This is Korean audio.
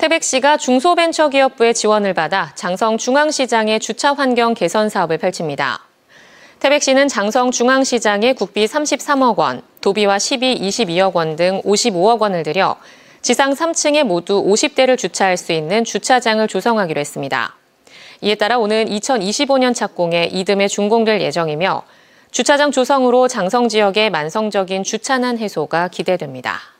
태백시가 중소벤처기업부의 지원을 받아 장성중앙시장의 주차 환경 개선 사업을 펼칩니다. 태백시는 장성중앙시장에 국비 33억 원, 도비와 시비 22억 원 등 55억 원을 들여 지상 3층에 모두 50대를 주차할 수 있는 주차장을 조성하기로 했습니다. 이에 따라 오는 2025년 착공에 이듬해 준공될 예정이며 주차장 조성으로 장성 지역의 만성적인 주차난 해소가 기대됩니다.